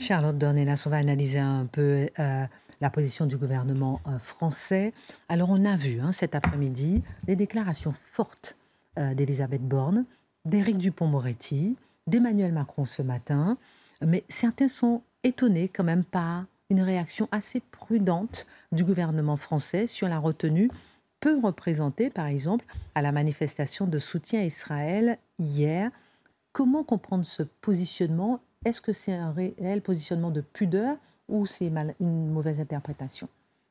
Charlotte Dornelas, on va analyser un peu euh, la position du gouvernement euh, français. Alors on a vu hein, cet après-midi des déclarations fortes d'Élisabeth d'Elisabeth Borne, d'Éric Dupont-Moretti, d'Emmanuel Macron ce matin, mais certains sont étonnés quand même par une réaction assez prudente du gouvernement français sur la retenue peu représentée, par exemple, à la manifestation de soutien à Israël hier. Comment comprendre ce positionnement est-ce que c'est un réel positionnement de pudeur ou c'est une mauvaise interprétation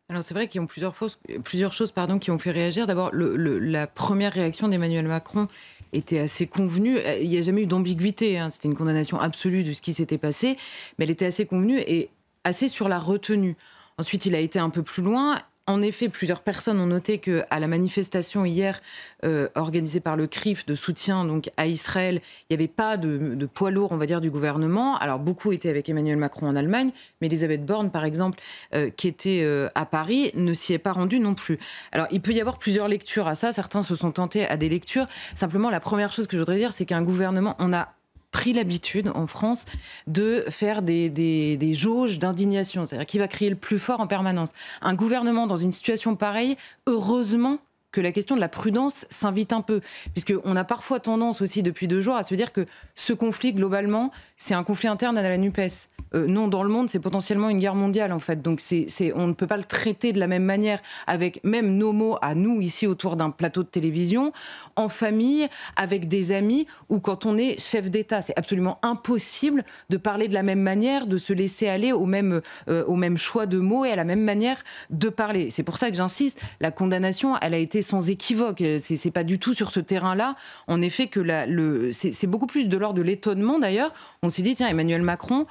alors c'est vrai qu'il y a plusieurs, choses pardon, qui ont fait réagir. D'abord, la première réaction d'Emmanuel Macron était assez convenue. Il n'y a jamais eu d'ambiguïté. Hein. C'était une condamnation absolue de ce qui s'était passé, mais elle était assez convenue et assez sur la retenue. Ensuite, il a été un peu plus loin en effet, plusieurs personnes ont noté que à la manifestation hier euh, organisée par le CRIF de soutien donc à Israël, il n'y avait pas de, poids lourd, on va dire, du gouvernement. Alors beaucoup étaient avec Emmanuel Macron en Allemagne, mais Elisabeth Borne, par exemple, euh, qui était euh, à Paris, ne s'y est pas rendue non plus. Alors il peut y avoir plusieurs lectures à ça. Certains se sont tentés à des lectures. Simplement, la première chose que je voudrais dire, c'est qu'un gouvernement, on a pris l'habitude en France de faire des, des, jauges d'indignation, c'est-à-dire qui va crier le plus fort en permanence. Un gouvernement dans une situation pareille, heureusement que la question de la prudence s'invite un peu, puisqu'on a parfois tendance aussi depuis deux jours à se dire que ce conflit, globalement, c'est un conflit interne à la NUPES. Euh, non dans le monde, c'est potentiellement une guerre mondiale en fait. Donc c'est, on ne peut pas le traiter de la même manière avec même nos mots à nous ici autour d'un plateau de télévision, en famille, avec des amis ou quand on est chef d'État. C'est absolument impossible de parler de la même manière, de se laisser aller au même, euh, au choix de mots et à la même manière de parler. C'est pour ça que j'insiste, la condamnation, elle a été sans équivoque. Euh, c'est pas du tout sur ce terrain-là, en effet, que c'est beaucoup plus de l'ordre de l'étonnement d'ailleurs. On s'est dit, tiens, Emmanuel Macron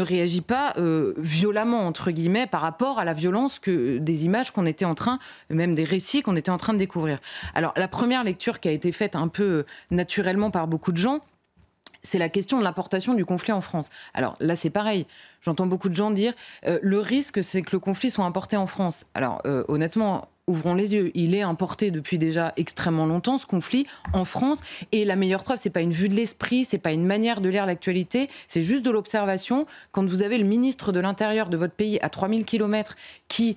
ne réagit pas euh, violemment, entre guillemets, par rapport à la violence que, euh, des images qu'on était en train, même des récits qu'on était en train de découvrir. Alors, la première lecture qui a été faite un peu euh, naturellement par beaucoup de gens, c'est la question de l'importation du conflit en France. Alors là, c'est pareil. J'entends beaucoup de gens dire le risque, c'est que le conflit soit importé en France. Alors honnêtement, ouvrons les yeux. Il est importé depuis déjà extrêmement longtemps, ce conflit, en France. Et la meilleure preuve, c'est pas une vue de l'esprit, c'est pas une manière de lire l'actualité, c'est juste de l'observation. Quand vous avez le ministre de l'Intérieur de votre pays à 3000 km qui,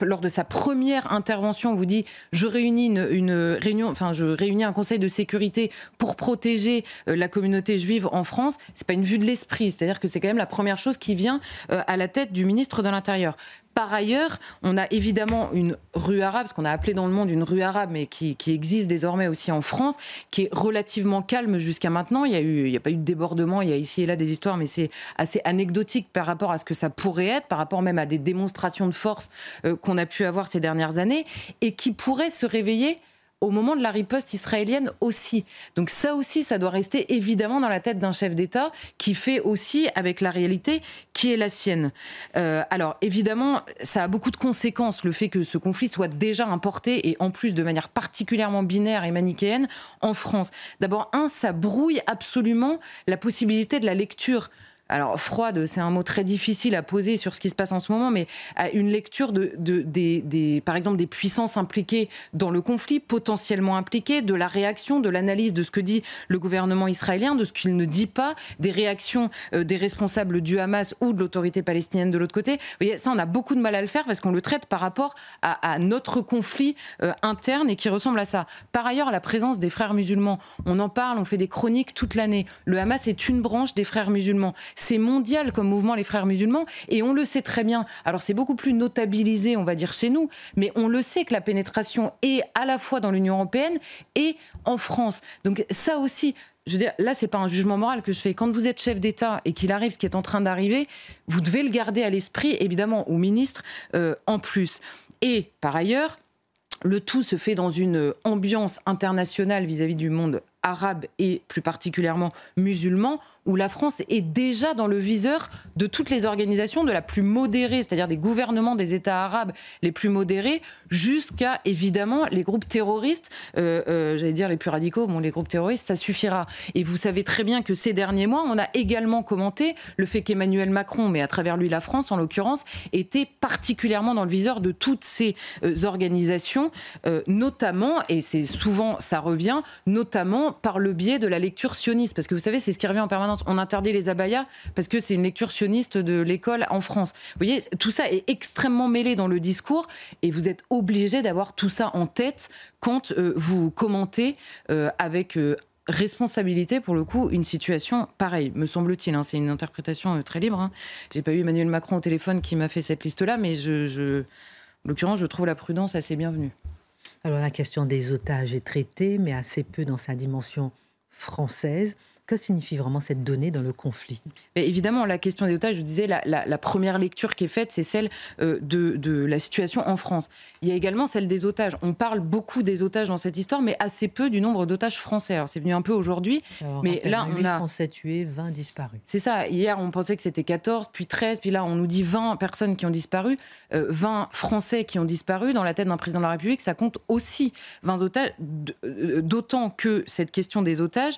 lors de sa première intervention, vous dit je réunis une réunion, enfin, je réunis un conseil de sécurité pour protéger euh, la communauté juive en France, c'est pas une vue de l'esprit. C'est-à-dire que c'est quand même la première chose qui vient euh, à la tête du ministre de l'Intérieur. Par ailleurs, on a évidemment une rue arabe, ce qu'on a appelé dans le monde une rue arabe, mais qui, existe désormais aussi en France, qui est relativement calme jusqu'à maintenant. Il n'y a, a pas eu de débordement, il y a ici et là des histoires, mais c'est assez anecdotique par rapport à ce que ça pourrait être, par rapport même à des démonstrations de force euh, qu'on a pu avoir ces dernières années, et qui pourraient se réveiller au moment de la riposte israélienne aussi. Donc ça aussi, ça doit rester évidemment dans la tête d'un chef d'État qui fait aussi avec la réalité qui est la sienne. Euh, alors évidemment, ça a beaucoup de conséquences, le fait que ce conflit soit déjà importé et en plus de manière particulièrement binaire et manichéenne en France. D'abord, un, ça brouille absolument la possibilité de la lecture alors froide, c'est un mot très difficile à poser sur ce qui se passe en ce moment, mais à une lecture de, des, par exemple, des puissances impliquées dans le conflit, potentiellement impliquées, de la réaction, de l'analyse de ce que dit le gouvernement israélien, de ce qu'il ne dit pas, des réactions euh, des responsables du Hamas ou de l'autorité palestinienne de l'autre côté. Vous voyez, ça, on a beaucoup de mal à le faire parce qu'on le traite par rapport à, notre conflit euh, interne et qui ressemble à ça. Par ailleurs, la présence des frères musulmans, on en parle, on fait des chroniques toute l'année. Le Hamas est une branche des frères musulmans. C'est mondial comme mouvement, les frères musulmans, et on le sait très bien. Alors c'est beaucoup plus notabilisé, on va dire, chez nous, mais on le sait que la pénétration est à la fois dans l'Union européenne et en France. Donc ça aussi, je veux dire, là, c'est pas un jugement moral que je fais. Quand vous êtes chef d'État et qu'il arrive ce qui est en train d'arriver, vous devez le garder à l'esprit, évidemment, au ministre euh, en plus. Et par ailleurs, le tout se fait dans une ambiance internationale vis à -vis du monde arabes et plus particulièrement musulmans, où la France est déjà dans le viseur de toutes les organisations de la plus modérée, c'est-à-dire des gouvernements des États arabes les plus modérés, jusqu'à évidemment les groupes terroristes, euh, euh, j'allais dire les plus radicaux, bon les groupes terroristes, ça suffira. Et vous savez très bien que ces derniers mois, on a également commenté le fait qu'Emmanuel Macron, mais à travers lui la France en l'occurrence, était particulièrement dans le viseur de toutes ces euh, organisations, notamment, et c'est souvent ça revient, notamment par le biais de la lecture sioniste, parce que vous savez, c'est ce qui revient en permanence. On interdit les abayas parce que c'est une lecture sioniste de l'école en France. Vous voyez, tout ça est extrêmement mêlé dans le discours et vous êtes obligé d'avoir tout ça en tête quand euh, vous commentez euh, avec euh, responsabilité, pour le coup, une situation pareille, me semble-t-il. Hein. c'est une interprétation très libre. Hein. J'ai pas eu Emmanuel Macron au téléphone qui m'a fait cette liste-là, mais je, je... en l'occurrence, je trouve la prudence assez bienvenue. Alors la question des otages est traitée, mais assez peu dans sa dimension française. Que signifie vraiment cette donnée dans le conflit Mais Évidemment, la question des otages, je disais, la, première lecture qui est faite, c'est celle euh, de, la situation en France. Il y a également celle des otages. On parle beaucoup des otages dans cette histoire, mais assez peu du nombre d'otages français. Alors, c'est venu un peu aujourd'hui, mais là, on a... Français tués, 20 disparus. C'est ça. Hier, on pensait que c'était 14, puis 13, puis là, on nous dit 20 personnes qui ont disparu. 20 euh, Français qui ont disparu dans la tête d'un président de la République, ça compte aussi 20 otages, euh, d'autant que cette question des otages,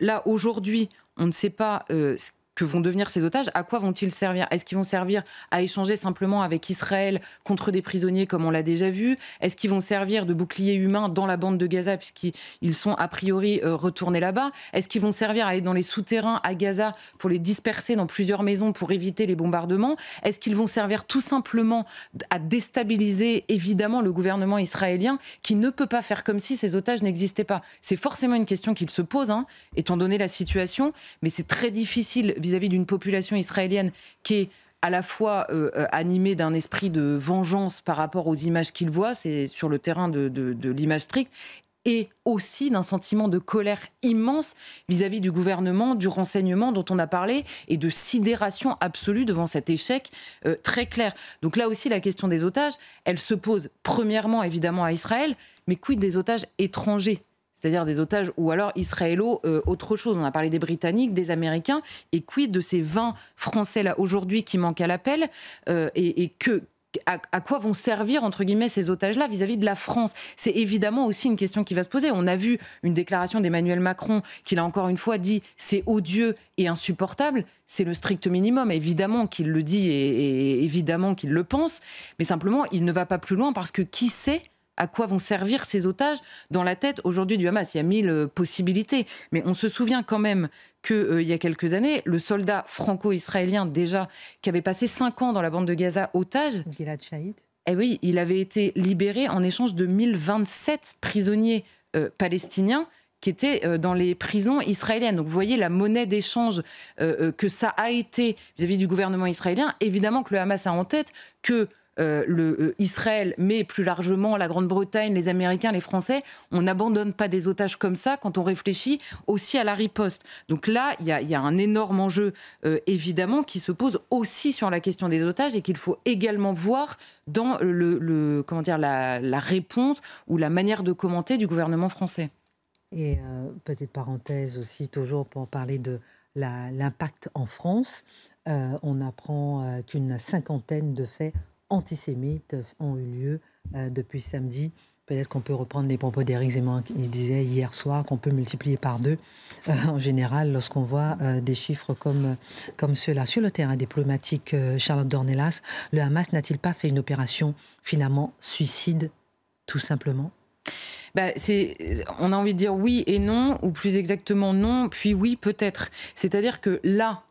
là, aujourd'hui, aujourd'hui, on ne sait pas euh, que vont devenir ces otages, à quoi vont-ils servir Est-ce qu'ils vont servir à échanger simplement avec Israël contre des prisonniers comme on l'a déjà vu Est-ce qu'ils vont servir de boucliers humains dans la bande de Gaza puisqu'ils sont a priori euh, retournés là-bas Est-ce qu'ils vont servir à aller dans les souterrains à Gaza pour les disperser dans plusieurs maisons pour éviter les bombardements Est-ce qu'ils vont servir tout simplement à déstabiliser évidemment le gouvernement israélien qui ne peut pas faire comme si ces otages n'existaient pas C'est forcément une question qu'il se pose, hein, étant donné la situation, mais c'est très difficile vis-à-vis d'une population israélienne qui est à la fois euh, euh, animée d'un esprit de vengeance par rapport aux images qu'il voit, c'est sur le terrain de, l'image stricte, et aussi d'un sentiment de colère immense vis-à-vis du gouvernement, du renseignement dont on a parlé, et de sidération absolue devant cet échec euh, très clair. Donc là aussi, la question des otages, elle se pose premièrement évidemment à Israël, mais quid des otages étrangers c'est-à-dire des otages ou alors israélo, euh, autre chose. On a parlé des Britanniques, des Américains, et quid de ces 20 Français là aujourd'hui qui manquent à l'appel euh, et, que, à, quoi vont servir, entre guillemets, ces otages-là vis-à-vis de la France C'est évidemment aussi une question qui va se poser. On a vu une déclaration d'Emmanuel Macron qui, l'a encore une fois, dit c'est odieux et insupportable. C'est le strict minimum. Évidemment qu'il le dit et évidemment qu'il le pense. Mais simplement, il ne va pas plus loin parce que qui sait à quoi vont servir ces otages dans la tête aujourd'hui du Hamas. Il y a mille euh, possibilités, mais on se souvient quand même qu'il euh, y a quelques années, le soldat franco-israélien déjà, qui avait passé cinq ans dans la bande de Gaza otage, Et eh oui, il avait été libéré en échange de 1027 prisonniers euh, palestiniens qui étaient dans les prisons israéliennes. Donc vous voyez la monnaie d'échange que ça a été vis à -vis du gouvernement israélien. Évidemment que le Hamas a en tête que euh, le, euh, Israël, mais plus largement la Grande-Bretagne, les Américains, les Français, on n'abandonne pas des otages comme ça quand on réfléchit aussi à la riposte. Donc là, il y, a, un énorme enjeu, euh, évidemment, qui se pose aussi sur la question des otages et qu'il faut également voir dans le, comment dire, la, réponse ou la manière de commenter du gouvernement français. Et petite parenthèse aussi, toujours pour parler de l'impact en France, on apprend qu'une cinquantaine de faits antisémites ont eu lieu euh, depuis samedi. Peut-être qu'on peut reprendre les propos d'Éric Zemmour qui disait hier soir qu'on peut multiplier par deux euh, en général lorsqu'on voit euh, des chiffres comme, comme ceux-là. Sur le terrain diplomatique, Charlotte Dornelas, le Hamas n'a-t-il pas fait une opération finalement suicide, tout simplement bah, c'est, on a envie de dire oui et non, ou plus exactement non, puis oui peut-être. C'est-à-dire que là,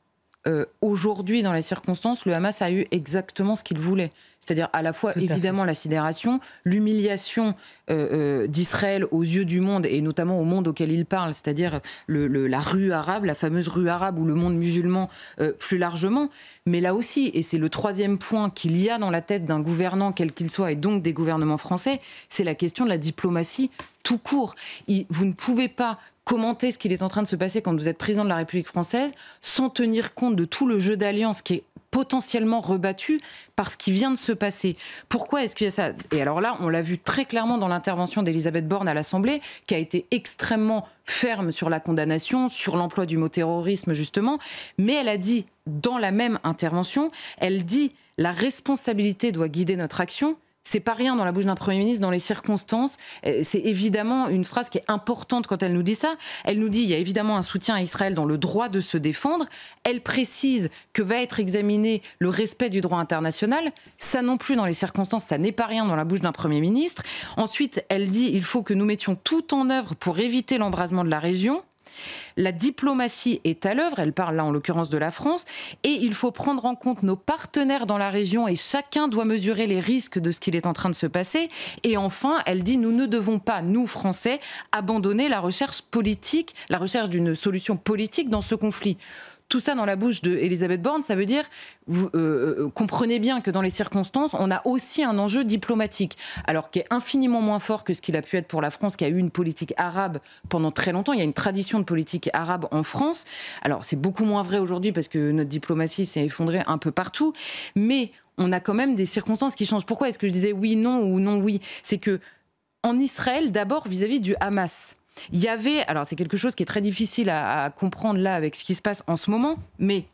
euh, aujourd'hui, dans les circonstances, le Hamas a eu exactement ce qu'il voulait. C'est-à-dire à la fois évidemment la sidération, l'humiliation euh, euh, d'Israël aux yeux du monde et notamment au monde auquel il parle, c'est-à-dire la rue arabe, la fameuse rue arabe ou le monde musulman plus largement. Mais là aussi, et c'est le troisième point qu'il y a dans la tête d'un gouvernant quel qu'il soit et donc des gouvernements français, c'est la question de la diplomatie tout court. vous ne pouvez pas commenter ce qu'il est en train de se passer quand vous êtes président de la République française sans tenir compte de tout le jeu d'alliance qui est potentiellement rebattu par ce qui vient de se passer. Pourquoi est-ce qu'il y a ça Et alors là, on l'a vu très clairement dans l'intervention d'Elisabeth Borne à l'Assemblée, qui a été extrêmement ferme sur la condamnation, sur l'emploi du mot terrorisme justement, mais elle a dit, dans la même intervention, elle dit la responsabilité doit guider notre action, c'est pas rien dans la bouche d'un Premier ministre, dans les circonstances. Euh, c'est évidemment une phrase qui est importante quand elle nous dit ça. Elle nous dit il y a évidemment un soutien à Israël dans le droit de se défendre. Elle précise que va être examiné le respect du droit international. Ça non plus, dans les circonstances, ça n'est pas rien dans la bouche d'un Premier ministre. Ensuite, elle dit il faut que nous mettions tout en œuvre pour éviter l'embrasement de la région. La diplomatie est à l'œuvre, elle parle là en l'occurrence de la France, et il faut prendre en compte nos partenaires dans la région et chacun doit mesurer les risques de ce qu'il est en train de se passer. Et enfin, elle dit nous ne devons pas, nous Français, abandonner la recherche politique, la recherche d'une solution politique dans ce conflit tout ça dans la bouche de Borne, ça veut dire, vous euh, euh, comprenez bien que dans les circonstances, on a aussi un enjeu diplomatique, alors qui est infiniment moins fort que ce qu'il a pu être pour la France, qui a eu une politique arabe pendant très longtemps. Il y a une tradition de politique arabe en France. Alors c'est beaucoup moins vrai aujourd'hui parce que notre diplomatie s'est effondrée un peu partout, mais on a quand même des circonstances qui changent. Pourquoi est-ce que je disais oui, non ou non, oui C'est que en Israël, d'abord vis-à-vis du Hamas, il y avait, alors c'est quelque chose qui est très difficile à, comprendre là avec ce qui se passe en ce moment, mais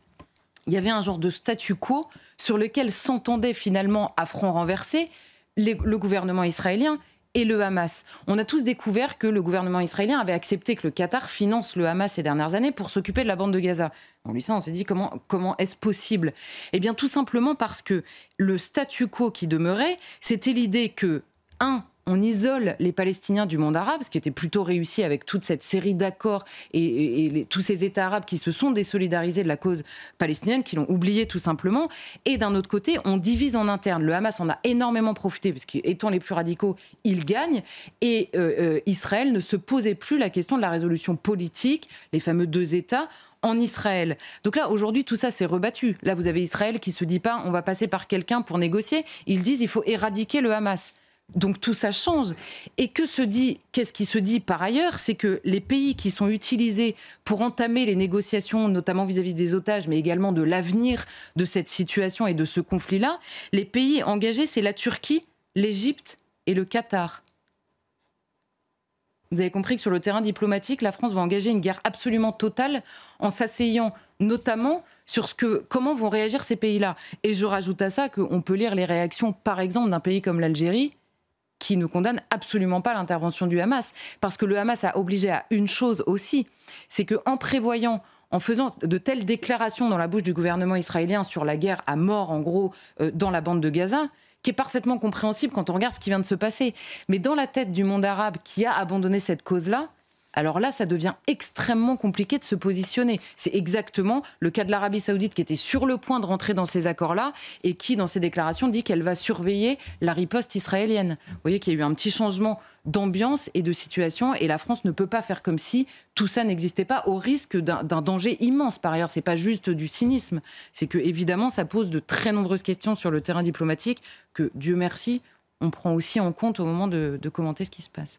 il y avait un genre de statu quo sur lequel s'entendaient finalement à front renversé le gouvernement israélien et le Hamas. On a tous découvert que le gouvernement israélien avait accepté que le Qatar finance le Hamas ces dernières années pour s'occuper de la bande de Gaza. On lui on s'est dit comment, comment est-ce possible Eh bien tout simplement parce que le statu quo qui demeurait, c'était l'idée que, un, on isole les Palestiniens du monde arabe, ce qui était plutôt réussi avec toute cette série d'accords et, tous ces États arabes qui se sont désolidarisés de la cause palestinienne, qui l'ont oublié tout simplement. Et d'un autre côté, on divise en interne. Le Hamas en a énormément profité, parce qu'étant les plus radicaux, ils gagnent. Et euh, euh, Israël ne se posait plus la question de la résolution politique, les fameux deux États en Israël. Donc là, aujourd'hui, tout ça s'est rebattu. Là, vous avez Israël qui se dit pas, on va passer par quelqu'un pour négocier. Ils disent, il faut éradiquer le Hamas. Donc tout ça change. Et que se dit, qu'est-ce qui se dit par ailleurs C'est que les pays qui sont utilisés pour entamer les négociations, notamment vis-à-vis des otages, mais également de l'avenir de cette situation et de ce conflit-là, les pays engagés, c'est la Turquie, l'Égypte et le Qatar. Vous avez compris que sur le terrain diplomatique, la France va engager une guerre absolument totale en s'asseyant notamment sur ce que, comment vont réagir ces pays-là. Et je rajoute à ça qu'on peut lire les réactions, par exemple, d'un pays comme l'Algérie, qui ne condamne absolument pas l'intervention du Hamas. Parce que le Hamas a obligé à une chose aussi, c'est qu'en prévoyant en faisant de telles déclarations dans la bouche du gouvernement israélien sur la guerre à mort, en gros, euh, dans la bande de Gaza, qui est parfaitement compréhensible quand on regarde ce qui vient de se passer. Mais dans la tête du monde arabe qui a abandonné cette cause-là, alors là, ça devient extrêmement compliqué de se positionner. C'est exactement le cas de l'Arabie saoudite qui était sur le point de rentrer dans ces accords-là et qui, dans ses déclarations, dit qu'elle va surveiller la riposte israélienne. Vous voyez qu'il y a eu un petit changement d'ambiance et de situation et la France ne peut pas faire comme si tout ça n'existait pas au risque d'un danger immense. Par ailleurs, ce n'est pas juste du cynisme, c'est que évidemment ça pose de très nombreuses questions sur le terrain diplomatique que Dieu merci on prend aussi en compte au moment de commenter ce qui se passe.